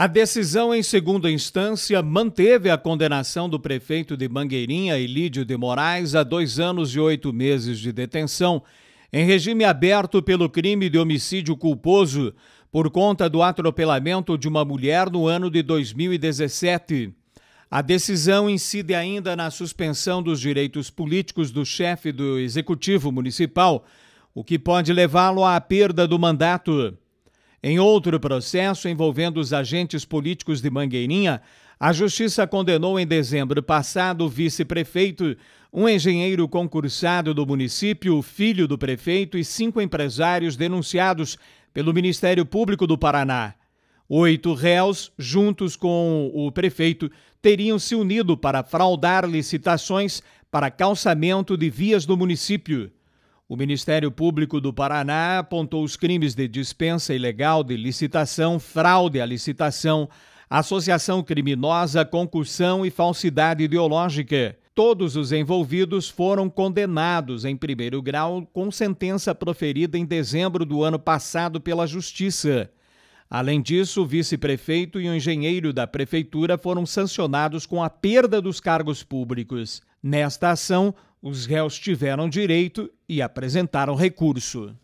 A decisão em segunda instância manteve a condenação do prefeito de Mangueirinha, Elídio de Moraes, a dois anos e oito meses de detenção, em regime aberto pelo crime de homicídio culposo, por conta do atropelamento de uma mulher no ano de 2017. A decisão incide ainda na suspensão dos direitos políticos do chefe do Executivo Municipal, o que pode levá-lo à perda do mandato. Em outro processo envolvendo os agentes políticos de Mangueirinha, a Justiça condenou em dezembro passado o vice-prefeito, um engenheiro concursado do município, filho do prefeito e cinco empresários denunciados pelo Ministério Público do Paraná. Oito réus, juntos com o prefeito, teriam se unido para fraudar licitações para calçamento de vias do município. O Ministério Público do Paraná apontou os crimes de dispensa ilegal de licitação, fraude à licitação, associação criminosa, concussão e falsidade ideológica. Todos os envolvidos foram condenados em primeiro grau com sentença proferida em dezembro do ano passado pela Justiça. Além disso, o vice-prefeito e o engenheiro da prefeitura foram sancionados com a perda dos cargos públicos. Nesta ação, os réus tiveram direito e apresentaram recurso.